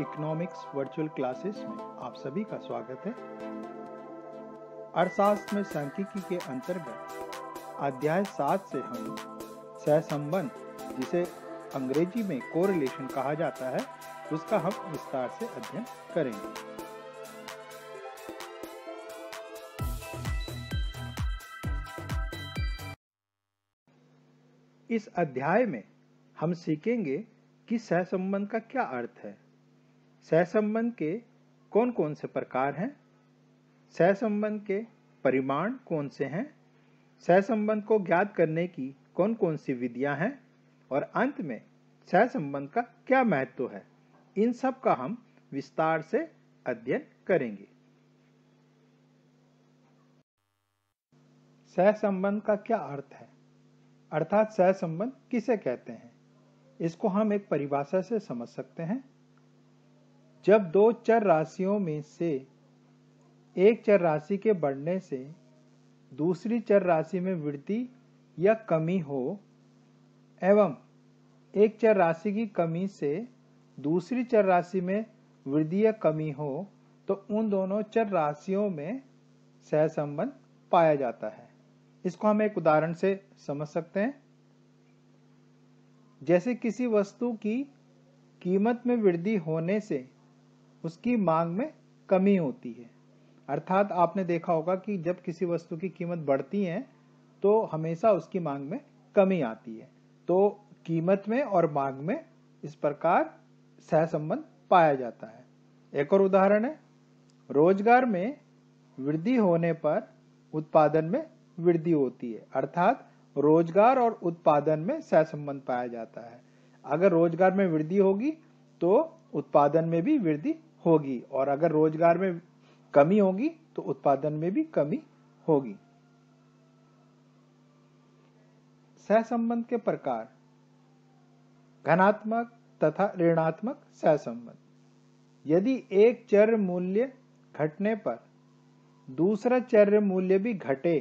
economics virtual classes में आप सभी का स्वागत है अर्थशास्त्र में सांख्यिकी के अंतर्गत अध्याय सात से हम सहसंबंध जिसे अंग्रेजी में कोरिलेशन कहा जाता है उसका हम विस्तार से अध्ययन करेंगे इस अध्याय में हम सीखेंगे कि सहसंबंध का क्या अर्थ है सहसंबंध के कौन कौन से प्रकार हैं सहसंबंध के परिमाण कौन से हैं सहसंबंध को ज्ञात करने की कौन कौन सी विधियां हैं और अंत में सहसंबंध का क्या महत्व है इन सब का हम विस्तार से अध्ययन करेंगे सहसंबंध का क्या अर्थ है अर्थात सहसंबंध किसे कहते हैं इसको हम एक परिभाषा से समझ सकते हैं जब दो चर राशियों में से एक चर राशि के बढ़ने से दूसरी चर राशि में वृद्धि या कमी हो एवं एक चर राशि की कमी से दूसरी चर राशि में वृद्धि या कमी हो तो उन दोनों चर राशियों में सहसंबंध पाया जाता है इसको हम एक उदाहरण से समझ सकते हैं जैसे किसी वस्तु की कीमत में वृद्धि होने से उसकी मांग में कमी होती है अर्थात आपने देखा होगा कि जब किसी वस्तु की कीमत बढ़ती है तो हमेशा उसकी मांग में कमी आती है तो कीमत में और मांग में इस प्रकार सहसंबंध पाया जाता है एक और उदाहरण है रोजगार में वृद्धि होने पर उत्पादन में वृद्धि होती है अर्थात रोजगार और उत्पादन में सहसंबंध पाया जाता है अगर रोजगार में वृद्धि होगी तो उत्पादन में भी वृद्धि होगी और अगर रोजगार में कमी होगी तो उत्पादन में भी कमी होगी सहसंबंध के प्रकार घनात्मक तथा ऋणात्मक सहसंबंध यदि एक चर मूल्य घटने पर दूसरा चर मूल्य भी घटे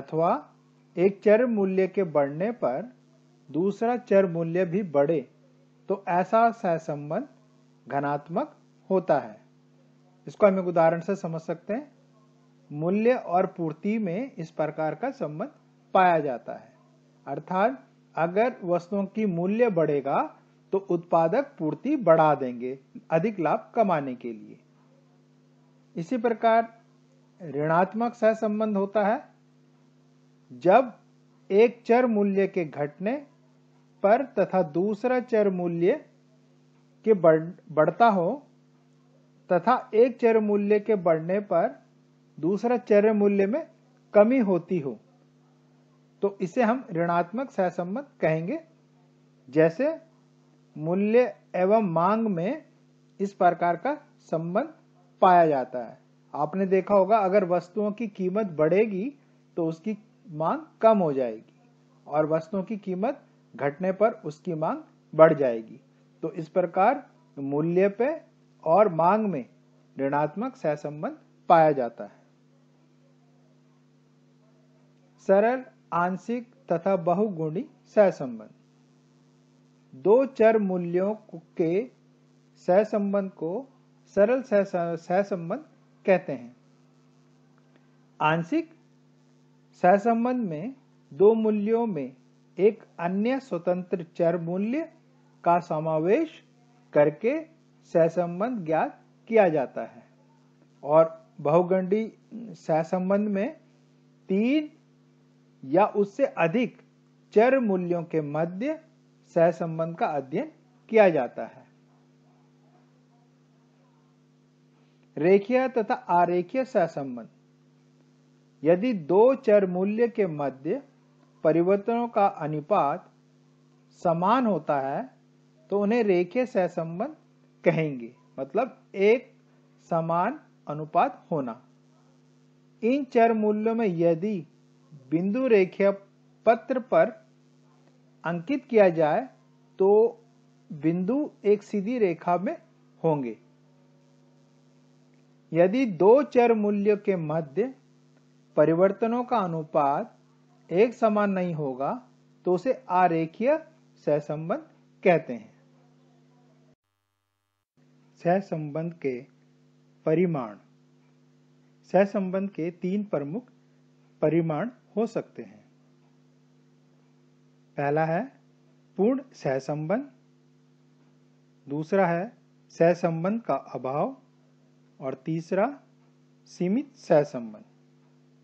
अथवा एक चर मूल्य के बढ़ने पर दूसरा चर मूल्य भी बढ़े तो ऐसा सहसंबंध घनात्मक होता है इसको हम एक उदाहरण से समझ सकते हैं मूल्य और पूर्ति में इस प्रकार का संबंध पाया जाता है अर्थात अगर वस्तुओं की मूल्य बढ़ेगा तो उत्पादक पूर्ति बढ़ा देंगे अधिक लाभ कमाने के लिए इसी प्रकार ऋणात्मक सहसंबंध होता है जब एक चर मूल्य के घटने पर तथा दूसरा चर मूल्य के बढ़, बढ़ता हो तथा एक चर मूल्य के बढ़ने पर दूसरा चर मूल्य में कमी होती हो तो इसे हम ऋणात्मक सहसंबंध कहेंगे जैसे मूल्य एवं मांग में इस प्रकार का संबंध पाया जाता है आपने देखा होगा अगर वस्तुओं की कीमत बढ़ेगी तो उसकी मांग कम हो जाएगी और वस्तुओं की कीमत घटने पर उसकी मांग बढ़ जाएगी तो इस प्रकार मूल्य पे और मांग में ऋणात्मक सहसंबंध पाया जाता है सरल आंशिक तथा बहुगुणी सहसंबंध दो चर मूल्यों के सहसंबंध को सरल सहसंबंध कहते हैं आंशिक सहसंबंध में दो मूल्यों में एक अन्य स्वतंत्र चर मूल्य का समावेश करके सहसंबंध ज्ञात किया जाता है और बहुगंडी सहसंबंध में तीन या उससे अधिक चर मूल्यों के मध्य सहसंबंध का अध्ययन किया जाता है रेखीय तथा आरेखीय सहसंबंध यदि दो चर मूल्य के मध्य परिवर्तनों का अनुपात समान होता है तो उन्हें रेखीय सहसंबंध कहेंगे मतलब एक समान अनुपात होना इन चर मूल्यों में यदि बिंदु रेखीय पत्र पर अंकित किया जाए तो बिंदु एक सीधी रेखा में होंगे यदि दो चर मूल्यों के मध्य परिवर्तनों का अनुपात एक समान नहीं होगा तो उसे आरेखीय सहसंबंध कहते हैं सहसंबंध के परिमाण सहसंबंध के तीन प्रमुख परिमाण हो सकते हैं पहला है पूर्ण सहसंबंध दूसरा है सहसंबंध का अभाव और तीसरा सीमित सहसंबंध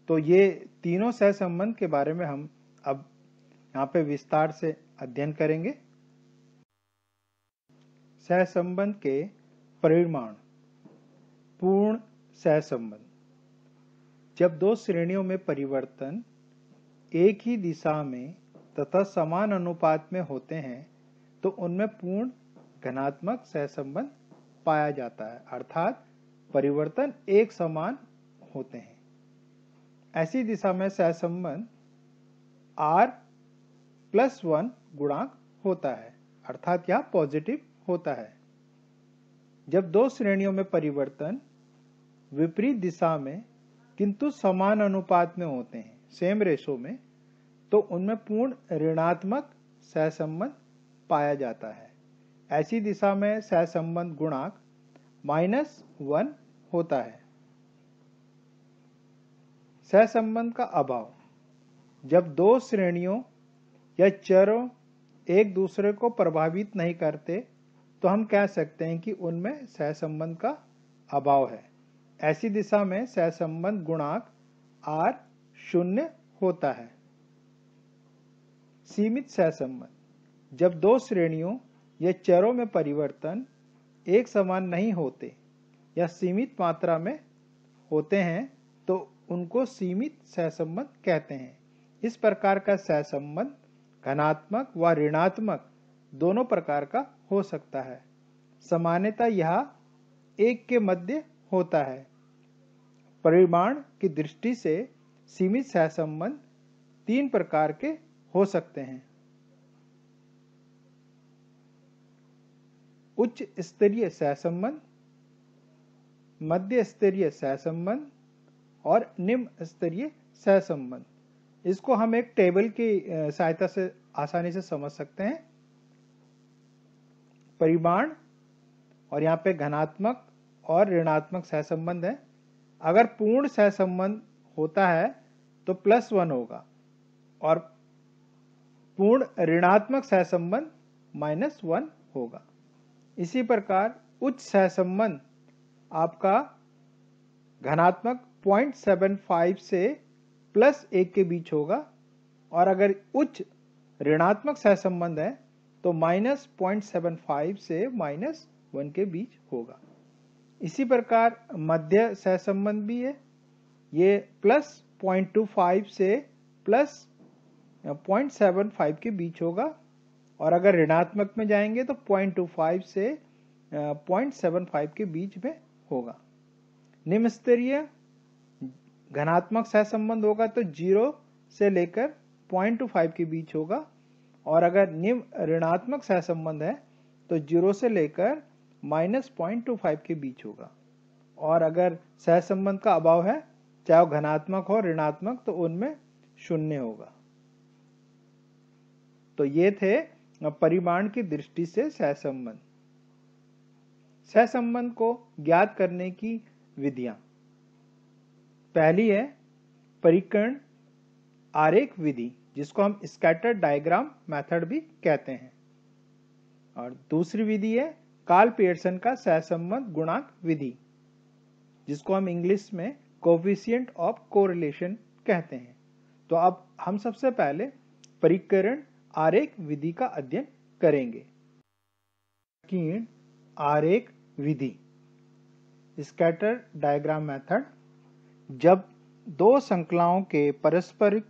तो ये तीनों सहसंबंध के बारे में हम अब यहाँ पे विस्तार से अध्ययन करेंगे सहसंबंध के परिमाण पूर्ण सहसंबंध जब दो श्रेणियों में परिवर्तन एक ही दिशा में तथा समान अनुपात में होते हैं तो उनमें पूर्ण घनात्मक सहसंबंध पाया जाता है अर्थात परिवर्तन एक समान होते हैं ऐसी दिशा में सहसंबंध आर प्लस वन गुणांक होता है अर्थात यह पॉजिटिव होता है जब दो श्रेणियों में परिवर्तन विपरीत दिशा में किंतु समान अनुपात में होते हैं सेम रेशो में तो उनमें पूर्ण ऋणात्मक सहसंबंध पाया जाता है ऐसी दिशा में सहसंबंध गुणांक माइनस वन होता है सहसंबंध का अभाव जब दो श्रेणियों या चरों एक दूसरे को प्रभावित नहीं करते तो हम कह सकते हैं कि उनमें सहसंबंध का अभाव है ऐसी दिशा में सहसंबंध गुणांक आर शून्य होता है सीमित सहसंबंध जब दो श्रेणियों या चरों में परिवर्तन एक समान नहीं होते या सीमित मात्रा में होते हैं तो उनको सीमित सहसंबंध कहते हैं इस प्रकार का सहसंबंध घनात्मक व ऋणात्मक दोनों प्रकार का हो सकता है सामान्यता यह एक के मध्य होता है परिमाण की दृष्टि से सीमित सहसंबंध तीन प्रकार के हो सकते हैं उच्च स्तरीय सहसंबंध मध्य स्तरीय सहसंबंध और निम्न स्तरीय सहसंबंध इसको हम एक टेबल की सहायता से आसानी से समझ सकते हैं परिमाण और यहाँ पे घनात्मक और ऋणात्मक सहसंबंध है अगर पूर्ण सहसंबंध होता है तो प्लस वन होगा और पूर्ण ऋणात्मक सहसंबंध माइनस वन होगा इसी प्रकार उच्च सहसंबंध आपका घनात्मक 0.75 से प्लस एक के बीच होगा और अगर उच्च ऋणात्मक सहसंबंध है तो माइनस पॉइंट सेवन फाइव से माइनस वन के बीच होगा इसी प्रकार मध्य सहसंबंध भी है ये प्लस पॉइंट टू फाइव से प्लस पॉइंट सेवन फाइव के बीच होगा और अगर ऋणात्मक में जाएंगे तो पॉइंट टू फाइव से पॉइंट सेवन फाइव के बीच में होगा निम्न स्तरीय घनात्मक सहसंबंध होगा तो जीरो से लेकर पॉइंट टू फाइव के बीच होगा और अगर निम्न ऋणात्मक सहसंबंध है तो जीरो से लेकर माइनस पॉइंट टू फाइव के बीच होगा और अगर सहसंबंध का अभाव है चाहे वो घनात्मक हो ऋणात्मक तो उनमें शून्य होगा तो ये थे परिमाण की दृष्टि से सहसंबंध सहसंबंध को ज्ञात करने की विधियां पहली है परिकरण आरेख विधि जिसको हम स्कैटर डायग्राम मेथड भी कहते हैं और दूसरी विधि है कार्ल पियर्सन का सहसंबंध गुणांक विधि जिसको हम इंग्लिश में कोविशियंट ऑफ कोरिलेशन कहते हैं तो अब हम सबसे पहले परिकरण आरेख विधि का अध्ययन करेंगे आरेख विधि स्कैटर डायग्राम मेथड जब दो संकलाओं के पारस्परिक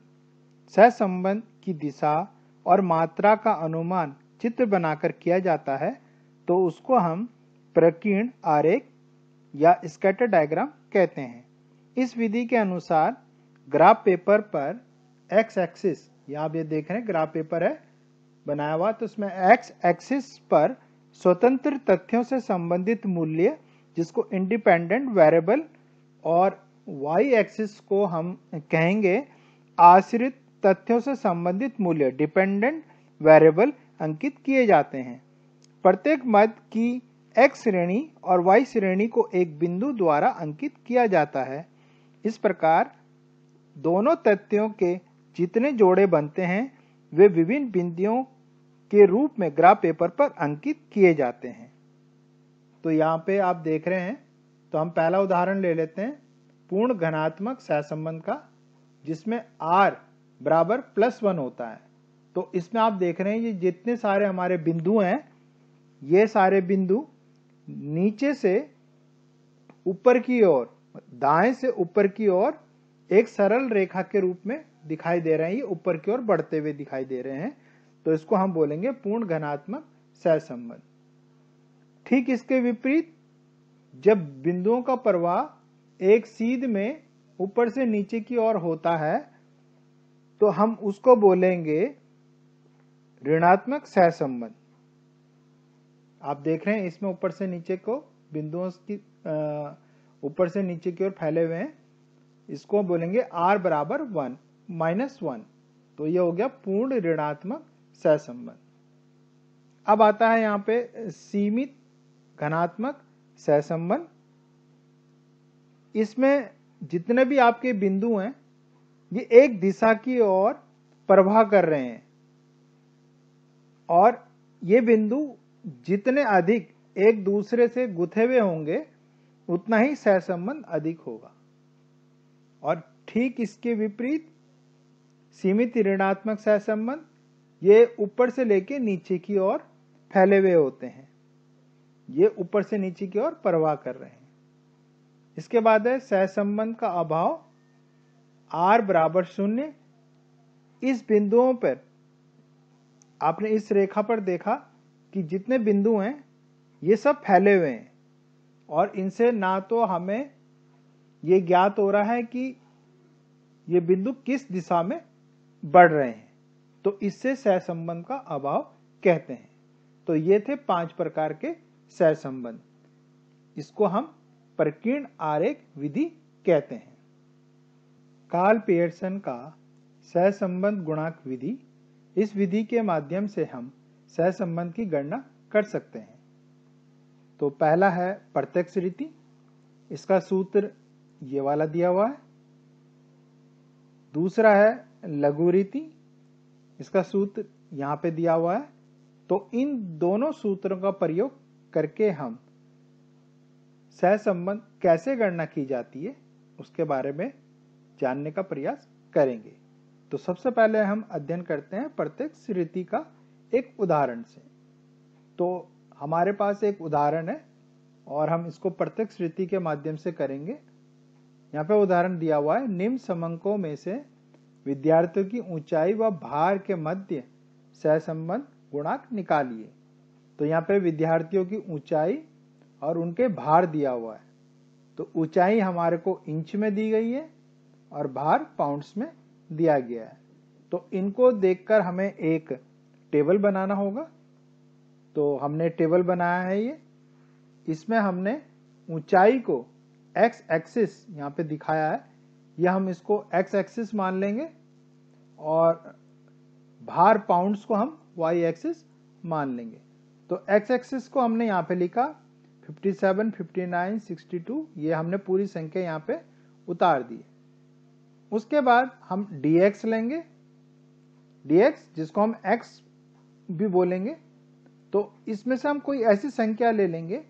सहसंबंध की दिशा और मात्रा का अनुमान चित्र बनाकर किया जाता है तो उसको हम प्रकीर्ण आरेख या स्कैटर डायग्राम कहते हैं इस विधि के अनुसार ग्राफ पेपर पर एक्स एक्सिस आप ये देख रहे हैं ग्राफ पेपर है बनाया हुआ तो उसमें एक्स एक्सिस पर स्वतंत्र तथ्यों से संबंधित मूल्य जिसको इंडिपेंडेंट वेरिएबल और वाई एक्सिस को हम कहेंगे आश्रित तथ्यों से संबंधित मूल्य डिपेंडेंट वेरिएबल अंकित किए जाते हैं प्रत्येक मत की x श्रेणी और वाई श्रेणी को एक बिंदु द्वारा अंकित किया जाता है इस प्रकार दोनों तथ्यों के जितने जोड़े बनते हैं वे विभिन्न बिंदुओं के रूप में ग्राफ पेपर पर अंकित किए जाते हैं तो यहाँ पे आप देख रहे हैं तो हम पहला उदाहरण ले लेते हैं पूर्ण घनात्मक सहसंबंध का जिसमें आर बराबर प्लस वन होता है तो इसमें आप देख रहे हैं ये जितने सारे हमारे बिंदु हैं ये सारे बिंदु नीचे से ऊपर की ओर दाएं से ऊपर की ओर एक सरल रेखा के रूप में दिखाई दे रहे हैं ये ऊपर की ओर बढ़ते हुए दिखाई दे रहे हैं तो इसको हम बोलेंगे पूर्ण घनात्मक सहसंबंध ठीक इसके विपरीत जब बिंदुओं का प्रवाह एक सीध में ऊपर से नीचे की ओर होता है तो हम उसको बोलेंगे ऋणात्मक सहसंबंध आप देख रहे हैं इसमें ऊपर से नीचे को बिंदुओं की ऊपर से नीचे की ओर फैले हुए हैं इसको बोलेंगे आर बराबर वन माइनस वन तो ये हो गया पूर्ण ऋणात्मक सहसंबंध अब आता है यहां पे सीमित घनात्मक सहसंबंध इसमें जितने भी आपके बिंदु हैं ये एक दिशा की ओर प्रवाह कर रहे हैं और ये बिंदु जितने अधिक एक दूसरे से गुथे हुए होंगे उतना ही सहसंबंध अधिक होगा और ठीक इसके विपरीत सीमित ऋणात्मक सहसंबंध ये ऊपर से लेके नीचे की ओर फैले हुए होते हैं ये ऊपर से नीचे की ओर प्रवाह कर रहे हैं इसके बाद है सहसंबंध का अभाव आर बराबर शून्य इस बिंदुओं पर आपने इस रेखा पर देखा कि जितने बिंदु हैं ये सब फैले हुए हैं और इनसे ना तो हमें ये ज्ञात हो रहा है कि ये बिंदु किस दिशा में बढ़ रहे हैं तो इससे सहसंबंध का अभाव कहते हैं तो ये थे पांच प्रकार के सहसंबंध इसको हम प्रकीर्ण आरेख विधि कहते हैं कार्ल पियर्सन का सहसंबंध गुणांक विधि इस विधि के माध्यम से हम सहसंबंध की गणना कर सकते हैं तो पहला है प्रत्यक्ष रीति इसका सूत्र ये वाला दिया हुआ है दूसरा है लघु रीति इसका सूत्र यहाँ पे दिया हुआ है तो इन दोनों सूत्रों का प्रयोग करके हम सहसंबंध कैसे गणना की जाती है उसके बारे में जानने का प्रयास करेंगे तो सबसे पहले हम अध्ययन करते हैं प्रत्यक्ष रीति का एक उदाहरण से तो हमारे पास एक उदाहरण है और हम इसको प्रत्यक्ष रीति के माध्यम से करेंगे यहाँ पे उदाहरण दिया हुआ है निम्न समंकों में से विद्यार्थियों की ऊंचाई व भार के मध्य सहसंबंध गुणांक निकालिए तो यहाँ पे विद्यार्थियों की ऊंचाई और उनके भार दिया हुआ है तो ऊंचाई हमारे को इंच में दी गई है और भार पाउंड्स में दिया गया है तो इनको देखकर हमें एक टेबल बनाना होगा तो हमने टेबल बनाया है ये इसमें हमने ऊंचाई को एक्स एक्सिस यहाँ पे दिखाया है यह हम इसको एक्स एक्सिस मान लेंगे और भार पाउंड्स को हम वाई एक्सिस मान लेंगे तो एक्स एक्सिस को हमने यहाँ पे लिखा 57, 59, 62 ये हमने पूरी संख्या यहाँ पे उतार दी उसके बाद हम dx लेंगे dx जिसको हम x भी बोलेंगे तो इसमें से हम कोई ऐसी संख्या ले लेंगे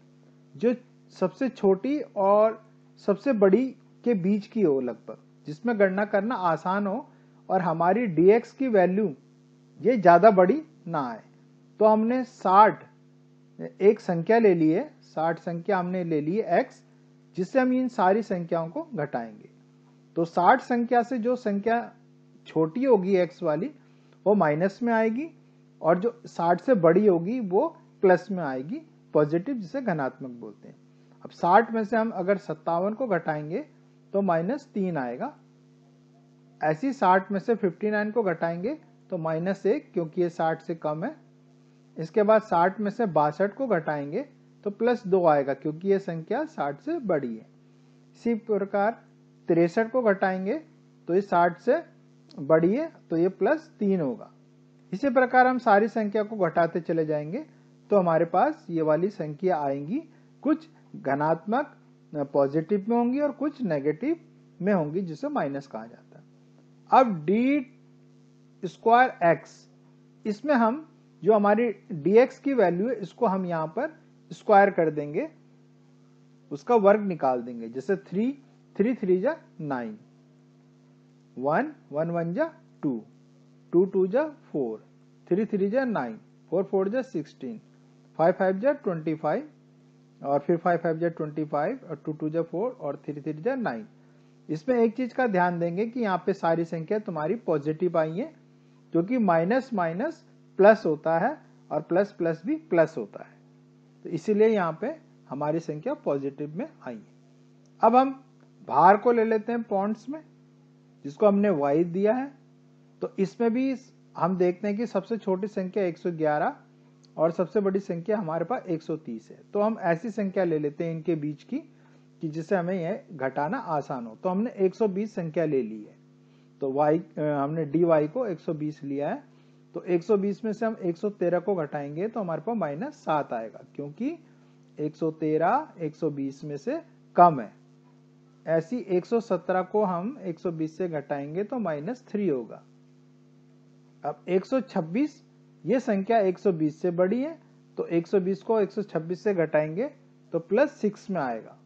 जो सबसे छोटी और सबसे बड़ी के बीच की हो लगभग जिसमें गणना करना आसान हो और हमारी dx की वैल्यू ये ज़्यादा बड़ी ना आए तो हमने 60 एक संख्या ले ली है 60 संख्या हमने ले ली है x जिससे हम इन सारी संख्याओं को घटाएंगे तो 60 संख्या से जो संख्या छोटी होगी x वाली वो माइनस में आएगी और जो 60 से बड़ी होगी वो प्लस में आएगी पॉजिटिव जिसे घनात्मक बोलते हैं अब 60 में से हम अगर सत्तावन को घटाएंगे तो माइनस तीन आएगा ऐसी 60 में से 59 को घटाएंगे तो माइनस एक क्योंकि ये 60 से कम है इसके बाद 60 में से बासठ को घटाएंगे तो प्लस दो आएगा क्योंकि ये संख्या 60 से बड़ी है इसी प्रकार तिरसठ को घटाएंगे तो ये साठ से बढ़िए तो ये प्लस तीन होगा इसी प्रकार हम सारी संख्या को घटाते चले जाएंगे तो हमारे पास ये वाली संख्या आएंगी कुछ घनात्मक पॉजिटिव में होंगी और कुछ नेगेटिव में होंगी जिसे माइनस कहा जाता है अब डी स्क्वायर एक्स इसमें हम जो हमारी डीएक्स की वैल्यू है इसको हम यहाँ पर स्क्वायर कर देंगे उसका वर्ग निकाल देंगे जैसे थ्री थ्री थ्री जा नाइन वन वन वन जा टू टू टू जा फोर थ्री थ्री जा नाइन फोर फोर जा सिक्सटीन फाइव फाइव जा ट्वेंटी फाइव और फिर फाइव फाइव जा ट्वेंटी फाइव और टू टू जा फोर और थ्री थ्री जा नाइन इसमें एक चीज का ध्यान देंगे कि यहाँ पे सारी संख्या तुम्हारी पॉजिटिव आई है क्योंकि माइनस माइनस प्लस होता है और प्लस प्लस भी प्लस होता है तो इसीलिए यहाँ पे हमारी संख्या पॉजिटिव में आई है अब हम भार को ले लेते हैं पॉइंट्स में जिसको हमने वाई दिया है तो इसमें भी हम देखते हैं कि सबसे छोटी संख्या 111 और सबसे बड़ी संख्या हमारे पास 130 है तो हम ऐसी संख्या ले लेते हैं इनके बीच की कि जिससे हमें यह घटाना आसान हो तो हमने 120 संख्या ले ली है तो y हमने डी वाई को 120 लिया है तो 120 में से हम 113 को घटाएंगे तो हमारे पास माइनस सात आएगा क्योंकि एक सौ में से कम है ऐसी 117 को हम 120 से घटाएंगे तो माइनस थ्री होगा अब 126 ये संख्या 120 से बड़ी है तो 120 को 126 से घटाएंगे तो प्लस सिक्स में आएगा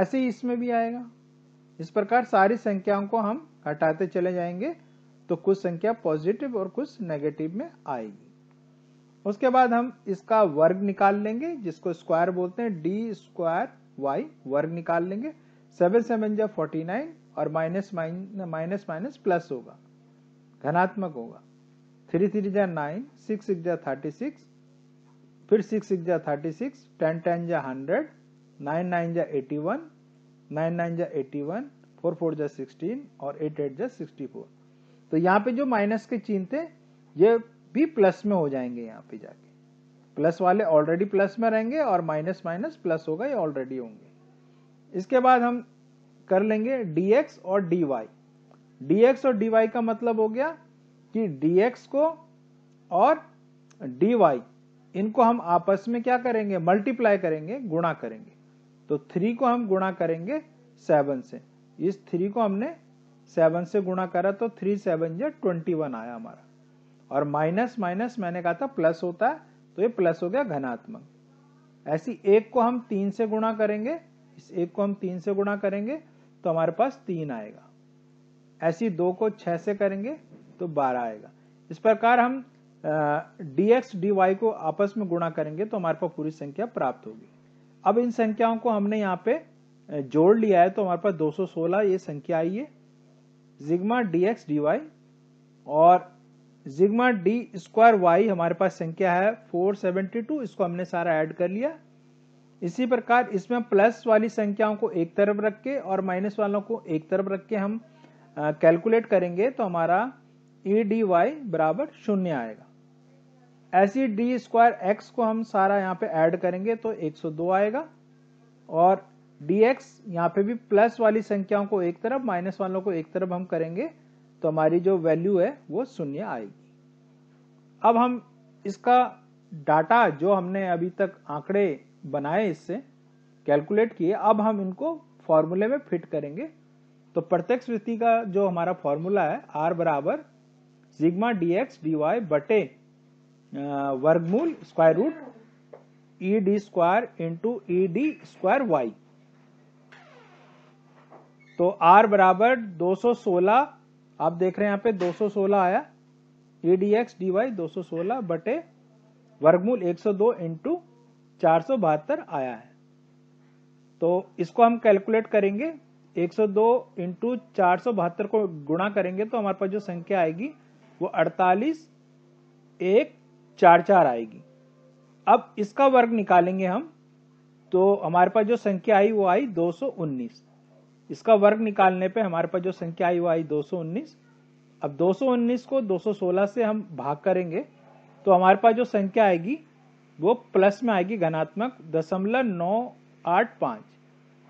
ऐसे ही इसमें भी आएगा इस प्रकार सारी संख्याओं को हम घटाते चले जाएंगे तो कुछ संख्या पॉजिटिव और कुछ नेगेटिव में आएगी उसके बाद हम इसका वर्ग निकाल लेंगे जिसको स्क्वायर बोलते हैं डी स्क्वायर वाई वर्ग निकाल लेंगे सेवन सेवन जा फोर्टी नाइन और माइनस माइनस माइनस प्लस होगा घनात्मक होगा थ्री थ्री जा नाइन सिक्स सिक्स जा थर्टी सिक्स फिर सिक्स सिक्स जा थर्टी सिक्स टेन टेन जा हंड्रेड नाइन नाइन जा एटी वन नाइन नाइन जा एटी वन फोर फोर जा सिक्सटीन और एट एट जा सिक्सटी फोर तो यहाँ पे जो माइनस के चिन्ह थे ये भी प्लस में हो जाएंगे यहाँ पे जाके प्लस वाले ऑलरेडी प्लस में रहेंगे और माइनस माइनस प्लस होगा ये ऑलरेडी होंगे इसके बाद हम कर लेंगे dx और dy dx और dy का मतलब हो गया कि dx को और dy इनको हम आपस में क्या करेंगे मल्टीप्लाई करेंगे गुणा करेंगे तो थ्री को हम गुणा करेंगे सेवन से इस थ्री को हमने सेवन से गुणा करा तो थ्री सेवन जो ट्वेंटी वन आया हमारा और माइनस माइनस मैंने कहा था प्लस होता है तो ये प्लस हो गया घनात्मक ऐसी एक को हम तीन से गुणा करेंगे इस एक को हम तीन से गुणा करेंगे तो हमारे पास तीन आएगा ऐसी दो को छह से करेंगे तो बारह आएगा इस प्रकार हम डी एक्स को आपस में गुणा करेंगे तो हमारे पास पूरी संख्या प्राप्त होगी अब इन संख्याओं को हमने यहाँ पे जोड़ लिया है तो हमारे पास 216 ये संख्या आई है sigma D X D Y और जिग्मा डी स्क्वायर वाई हमारे पास संख्या है 472 इसको हमने सारा ऐड कर लिया इसी प्रकार इसमें प्लस वाली संख्याओं को एक तरफ रख के और माइनस वालों को एक तरफ रख के हम कैलकुलेट करेंगे तो हमारा ई डी वाई बराबर शून्य आएगा ऐसी डी स्क्वायर एक्स को हम सारा यहाँ पे ऐड करेंगे तो 102 आएगा और डी एक्स यहाँ पे भी प्लस वाली संख्याओं को एक तरफ माइनस वालों को एक तरफ हम करेंगे तो हमारी जो वैल्यू है वो शून्य आएगी अब हम इसका डाटा जो हमने अभी तक आंकड़े बनाए इससे कैलकुलेट किए अब हम इनको फॉर्मूले में फिट करेंगे तो प्रत्यक्ष वृत्ति का जो हमारा फॉर्मूला है आर बराबर sigma D X D Y बटे वर्गमूल स्क्वायर रूट ई डी स्क्वायर इंटू ई डी स्क्वायर वाई तो आर बराबर 216 आप देख रहे हैं यहां पे 216 आया ई डी एक्स डी वाई दो बटे वर्गमूल 102 सौ दो इंटू चार आया है तो इसको हम कैलकुलेट करेंगे 102 सौ दो इंटू चार को गुणा करेंगे तो हमारे पास जो संख्या आएगी वो 48 एक चार चार आएगी अब इसका वर्ग निकालेंगे हम तो हमारे पास जो संख्या आई वो आई 219 इसका वर्ग निकालने पे हमारे पास जो संख्या आई वो आई 219 अब 219 को 216 से हम भाग करेंगे तो हमारे पास जो संख्या आएगी वो प्लस में आएगी घनात्मक दशमलव नौ आठ पाँच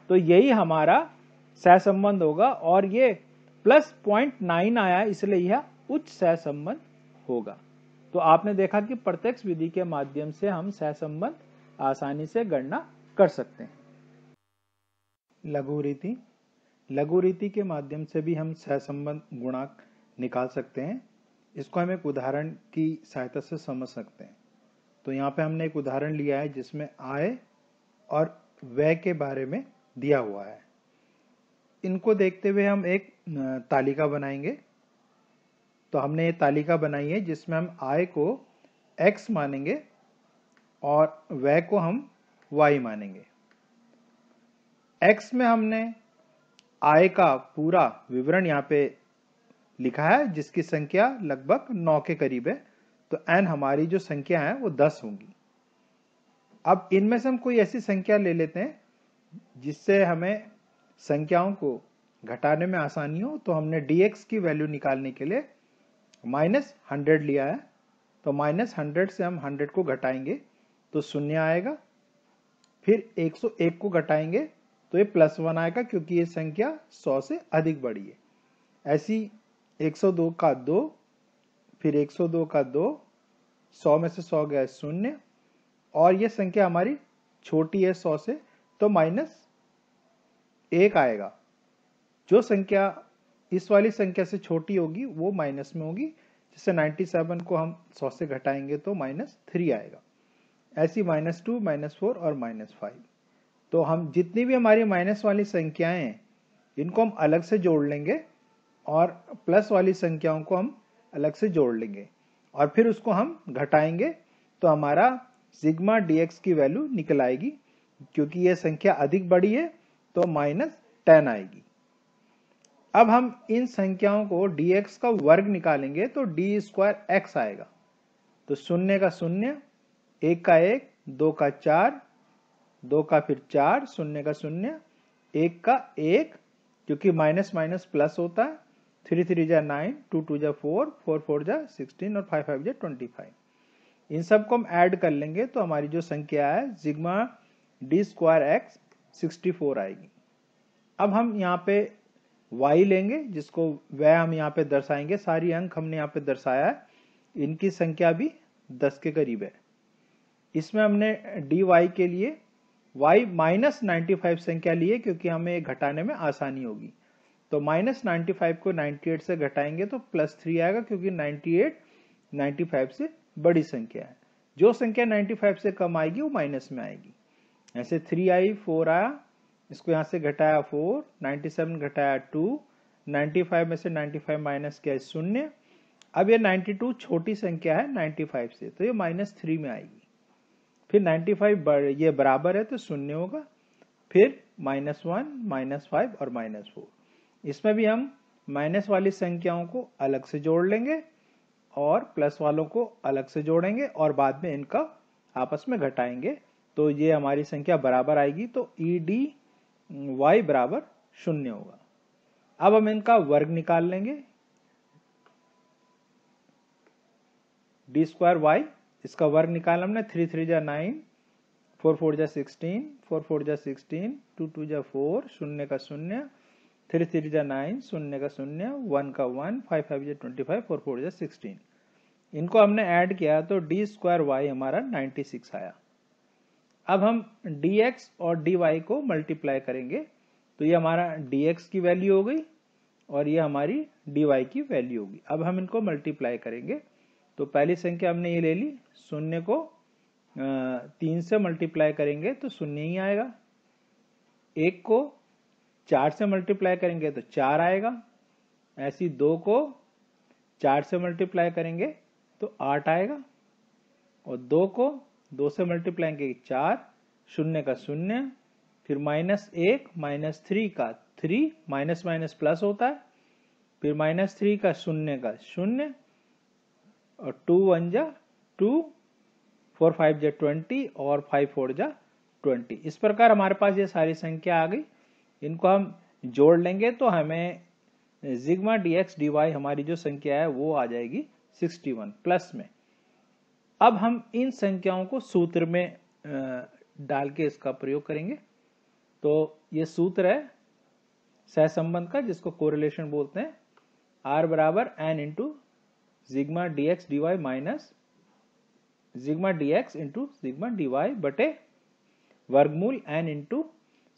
तो यही हमारा सहसंबंध होगा और ये प्लस पॉइंट नाइन आया इसलिए यह उच्च सहसंबंध होगा तो आपने देखा कि प्रत्यक्ष विधि के माध्यम से हम सहसंबंध आसानी से गणना कर सकते हैं लघु रीति लघु रीति के माध्यम से भी हम सहसंबंध गुणांक निकाल सकते हैं इसको हम एक उदाहरण की सहायता से समझ सकते हैं तो यहाँ पे हमने एक उदाहरण लिया है जिसमें आय और व्यय के बारे में दिया हुआ है इनको देखते हुए हम एक तालिका बनाएंगे तो हमने ये तालिका बनाई है जिसमें हम आय को x मानेंगे और व्यय को हम y मानेंगे x में हमने आय का पूरा विवरण यहाँ पे लिखा है जिसकी संख्या लगभग नौ के करीब है तो एन हमारी जो संख्या है वो दस होंगी अब इनमें से हम कोई ऐसी संख्या ले लेते हैं जिससे हमें संख्याओं को घटाने में आसानी हो तो हमने dx की वैल्यू निकालने के लिए माइनस हंड्रेड लिया है तो माइनस हंड्रेड से हम हंड्रेड को घटाएंगे तो शून्य आएगा फिर 101 को घटाएंगे तो ये प्लस वन आएगा क्योंकि ये संख्या 100 से अधिक बड़ी है ऐसी 102 का दो फिर 102 का दो 100 में से 100 गया शून्य और ये संख्या हमारी छोटी है 100 से तो माइनस एक आएगा जो संख्या इस वाली संख्या से छोटी होगी वो माइनस में होगी जैसे 97 को हम 100 से घटाएंगे तो माइनस थ्री आएगा ऐसी माइनस टू माइनस फोर और माइनस फाइव तो हम जितनी भी हमारी माइनस वाली संख्याएं हैं इनको हम अलग से जोड़ लेंगे और प्लस वाली संख्याओं को हम अलग से जोड़ लेंगे और फिर उसको हम घटाएंगे तो हमारा सिग्मा dx की वैल्यू निकल आएगी क्योंकि यह संख्या अधिक बड़ी है तो माइनस टेन आएगी अब हम इन संख्याओं को dx का वर्ग निकालेंगे तो डी स्क्वायर एक्स आएगा तो शून्य का शून्य एक का एक दो का चार दो का फिर चार शून्य का शून्य एक का एक क्योंकि माइनस माइनस प्लस होता है थ्री थ्री जा नाइन टू टू जा फोर फोर फोर जा सिक्सटीन और फाइव फाइव जा ट्वेंटी फाइव इन सबको हम ऐड कर लेंगे तो हमारी जो संख्या है sigma D square X sixty four आएगी अब हम यहाँ पे वाई लेंगे जिसको वह हम यहाँ पे दर्शाएंगे सारी अंक हमने यहाँ पे दर्शाया है इनकी संख्या भी दस के करीब है इसमें हमने डी वाई के लिए वाई माइनस नाइन्टी फाइव संख्या ली है क्योंकि हमें घटाने में आसानी होगी तो माइनस नाइन्टी फाइव को नाइन्टी एट से घटाएंगे तो प्लस थ्री आएगा क्योंकि नाइन्टी एट नाइन्टी फाइव से बड़ी संख्या है जो संख्या नाइन्टी फाइव से कम आएगी वो माइनस में आएगी ऐसे थ्री आई फोर आया इसको यहाँ से घटाया फोर नाइन्टी सेवन घटाया टू नाइन्टी फाइव में से नाइन्टी फाइव माइनस किया शून्य अब ये नाइन्टी टू छोटी संख्या है नाइन्टी फाइव से तो ये माइनस थ्री में आएगी फिर नाइन्टी फाइव ये बराबर है तो शून्य होगा फिर माइनस वन माइनस फाइव और माइनस फोर इसमें भी हम माइनस वाली संख्याओं को अलग से जोड़ लेंगे और प्लस वालों को अलग से जोड़ेंगे और बाद में इनका आपस में घटाएंगे तो ये हमारी संख्या बराबर आएगी तो ई डी वाई बराबर शून्य होगा अब हम इनका वर्ग निकाल लेंगे डी स्क्वायर वाई इसका वर्ग निकाल हमने थ्री थ्री जा नाइन फोर फोर जा सिक्सटीन फोर फोर जा सिक्सटीन टू टू जा फोर शून्य का शून्य थ्री थ्री जा नाइन शून्य का शून्य वन का वन फाइव फाइव जा ट्वेंटी फाइव फोर फोर जा सिक्सटीन इनको हमने ऐड किया तो डी स्क्वायर वाई हमारा नाइन्टी सिक्स आया अब हम डी एक्स और डी वाई को मल्टीप्लाई करेंगे तो ये हमारा डी एक्स की वैल्यू हो गई और ये हमारी डी वाई की वैल्यू होगी अब हम इनको मल्टीप्लाई करेंगे तो पहली संख्या हमने ये ले ली शून्य को तीन से मल्टीप्लाई करेंगे तो शून्य ही आएगा एक को चार से मल्टीप्लाई करेंगे तो चार आएगा ऐसी दो को चार से मल्टीप्लाई करेंगे तो आठ आएगा और दो को दो से मल्टीप्लाई करेंगे तो चार शून्य का शून्य फिर माइनस एक माइनस थ्री का थ्री माइनस माइनस प्लस होता है फिर माइनस थ्री का शून्य का शून्य और टू वन जा टू फोर फाइव जा ट्वेंटी और फाइव फोर जा ट्वेंटी इस प्रकार हमारे पास ये सारी संख्या आ गई इनको हम जोड़ लेंगे तो हमें जिग्मा डीएक्स डीवाई हमारी जो संख्या है वो आ जाएगी 61 प्लस में अब हम इन संख्याओं को सूत्र में डाल के इसका प्रयोग करेंगे तो ये सूत्र है सहसंबंध का जिसको कोरिलेशन बोलते हैं आर बराबर N into sigma D X D Y minus sigma D X into sigma D Y बटे वर्गमूल N into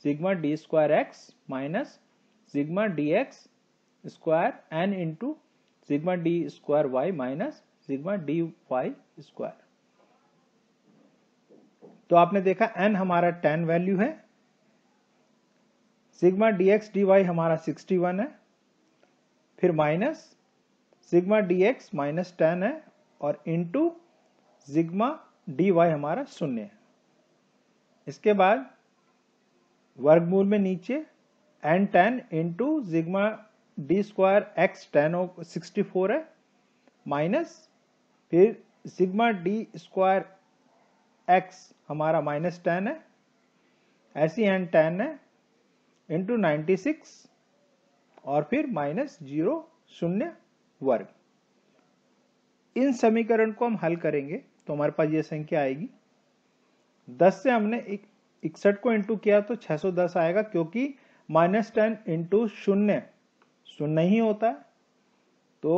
sigma d square x minus sigma dx square n into sigma d square y minus sigma dy square तो आपने देखा n हमारा 10 value है sigma dx dy हमारा 61 है फिर minus sigma dx minus ten है और इनटू सिग्मा dy हमारा शून्य है इसके बाद वर्गमूल में नीचे N ten into sigma D square X ten sixty four है माइनस फिर सिग्मा डी स्क्वायर एक्स हमारा माइनस टेन है ऐसी एन टेन है इंटू नाइन्टी सिक्स और फिर माइनस जीरो शून्य वर्ग इन समीकरण को हम हल करेंगे तो हमारे पास ये संख्या आएगी दस से हमने एक इकसठ को इंटू किया तो 610 आएगा क्योंकि माइनस टेन इंटू शून्य शून्य ही होता है तो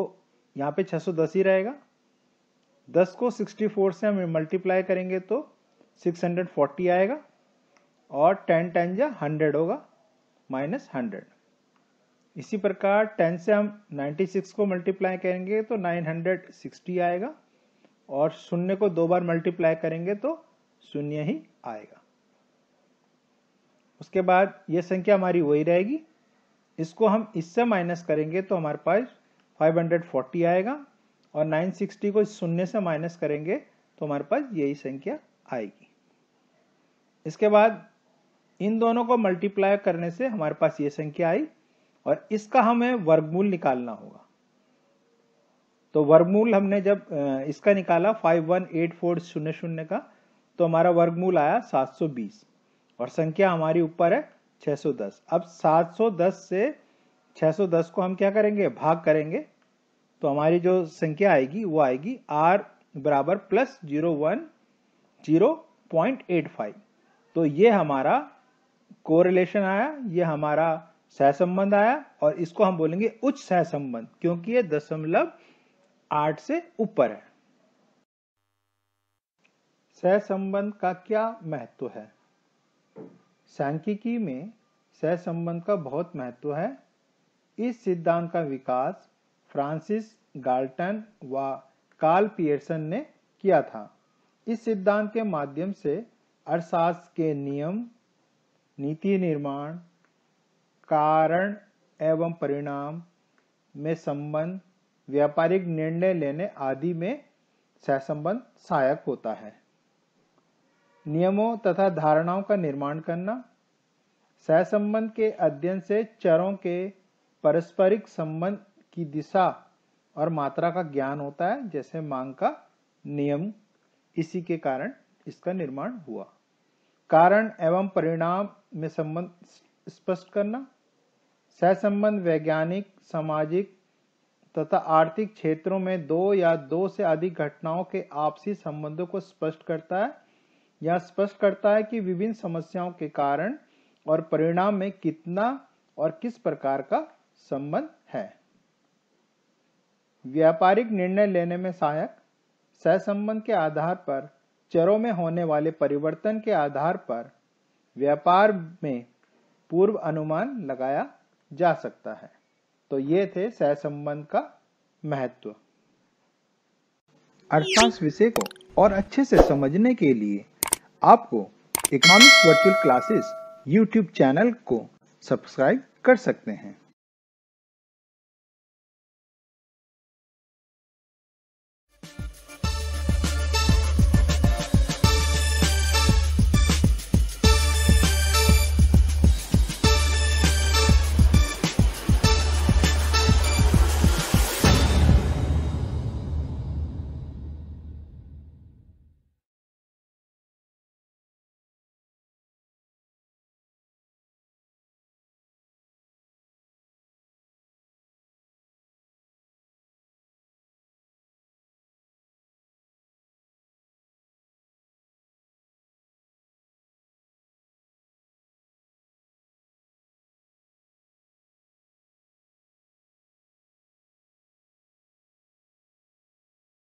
यहाँ पे 610 ही रहेगा 10 को 64 से हम मल्टीप्लाई करेंगे तो 640 आएगा और 10 टेन या 100 होगा माइनस हंड्रेड इसी प्रकार 10 से हम 96 को मल्टीप्लाई करेंगे तो 960 आएगा और शून्य को दो बार मल्टीप्लाई करेंगे तो शून्य ही आएगा उसके बाद ये संख्या हमारी वही रहेगी इसको हम इससे माइनस करेंगे तो हमारे पास 540 आएगा और 960 को शून्य से माइनस करेंगे तो हमारे पास यही संख्या आएगी इसके बाद इन दोनों को मल्टीप्लाई करने से हमारे पास ये संख्या आई और इसका हमें वर्गमूल निकालना होगा तो वर्गमूल हमने जब इसका निकाला फाइव वन एट फोर शून्य शून्य का तो हमारा वर्गमूल आया बीस और संख्या हमारी ऊपर है 610 अब 710 से 610 को हम क्या करेंगे भाग करेंगे तो हमारी जो संख्या आएगी वो आएगी आर बराबर plus zero one zero point eight five तो ये हमारा कोरिलेशन आया ये हमारा सहसंबंध आया और इसको हम बोलेंगे उच्च सहसंबंध क्योंकि ये दशमलव आठ से ऊपर है सहसंबंध का क्या महत्व है सांख्यिकी में सहसंबंध का बहुत महत्व है इस सिद्धांत का विकास फ्रांसिस गाल्टन व कार्ल पियर्सन ने किया था इस सिद्धांत के माध्यम से अर्थशास्त्र के नियम नीति निर्माण कारण एवं परिणाम में संबंध व्यापारिक निर्णय लेने आदि में सहसंबंध सहायक होता है नियमों तथा धारणाओं का निर्माण करना सहसंबंध के अध्ययन से चरों के पारस्परिक संबंध की दिशा और मात्रा का ज्ञान होता है जैसे मांग का नियम इसी के कारण इसका निर्माण हुआ कारण एवं परिणाम में संबंध स्पष्ट करना सहसंबंध वैज्ञानिक सामाजिक तथा आर्थिक क्षेत्रों में दो या दो से अधिक घटनाओं के आपसी संबंधों को स्पष्ट करता है यह स्पष्ट करता है कि विभिन्न समस्याओं के कारण और परिणाम में कितना और किस प्रकार का संबंध है व्यापारिक निर्णय लेने में सहायक सहसंबंध के आधार पर चरों में होने वाले परिवर्तन के आधार पर व्यापार में पूर्व अनुमान लगाया जा सकता है तो ये थे सहसंबंध का महत्व अर्थात विषय को और अच्छे से समझने के लिए आपको economics virtual classes YouTube channel को सब्सक्राइब कर सकते हैं